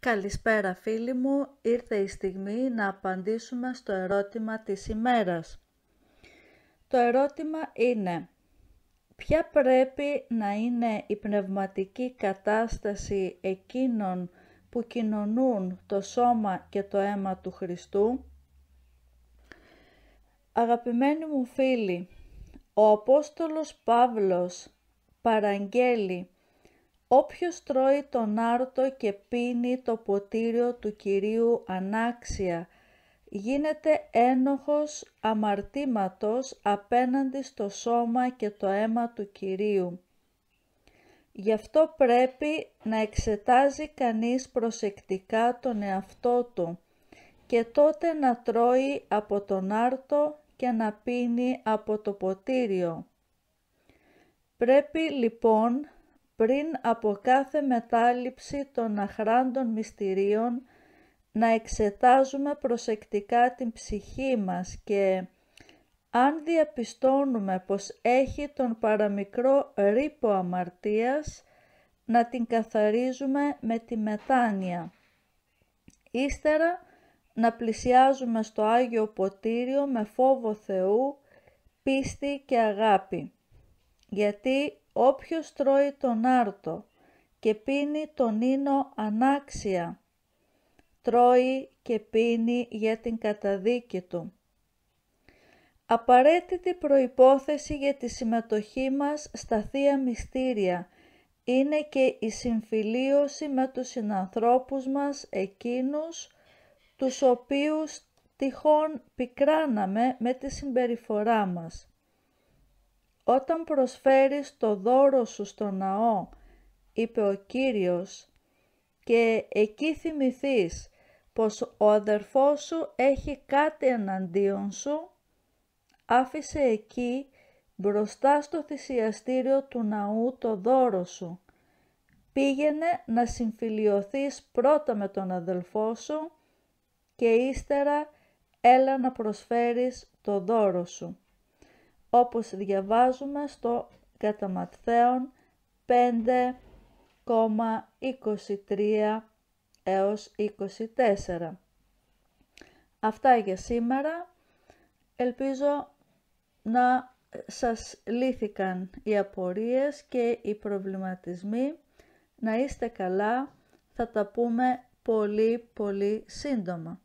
Καλησπέρα φίλοι μου, ήρθε η στιγμή να απαντήσουμε στο ερώτημα της ημέρας. Το ερώτημα είναι Ποια πρέπει να είναι η πνευματική κατάσταση εκείνων που κοινωνούν το σώμα και το αίμα του Χριστού. Αγαπημένοι μου φίλοι, ο Απόστολος Παύλος παραγγέλει Όποιος τρώει τον άρτο και πίνει το ποτήριο του Κυρίου ανάξια, γίνεται ένοχος αμαρτήματος απέναντι στο σώμα και το αίμα του Κυρίου. Γι' αυτό πρέπει να εξετάζει κανείς προσεκτικά τον εαυτό του και τότε να τρώει από τον άρτο και να πίνει από το ποτήριο. Πρέπει λοιπόν πριν από κάθε μετάληψη των αχράντων μυστηρίων, να εξετάζουμε προσεκτικά την ψυχή μας και αν διαπιστώνουμε πως έχει τον παραμικρό ρήπο αμαρτίας, να την καθαρίζουμε με τη μετάνια. Ύστερα να πλησιάζουμε στο Άγιο Ποτήριο με φόβο Θεού, πίστη και αγάπη. Γιατί Όποιος τρώει τον άρτο και πίνει τον ίνο ανάξια, τρώει και πίνει για την καταδίκη του. Απαραίτητη προϋπόθεση για τη συμμετοχή μας στα Θεία Μυστήρια είναι και η συμφιλίωση με τους συνανθρώπους μας εκείνους τους οποίους τυχόν πικράναμε με τη συμπεριφορά μας. «Όταν προσφέρεις το δώρο σου στο ναό», είπε ο Κύριος, «και εκεί θυμηθείς πως ο αδερφός σου έχει κάτι εναντίον σου, άφησε εκεί μπροστά στο θυσιαστήριο του ναού το δώρο σου. Πήγαινε να συμφιλιωθείς πρώτα με τον αδελφό σου και ύστερα έλα να προσφέρεις το δώρο σου όπως διαβάζουμε στο κατά Ματθαίον 5,23 έως 24. Αυτά για σήμερα. Ελπίζω να σας λύθηκαν οι απορίες και οι προβληματισμοί. Να είστε καλά, θα τα πούμε πολύ πολύ σύντομα.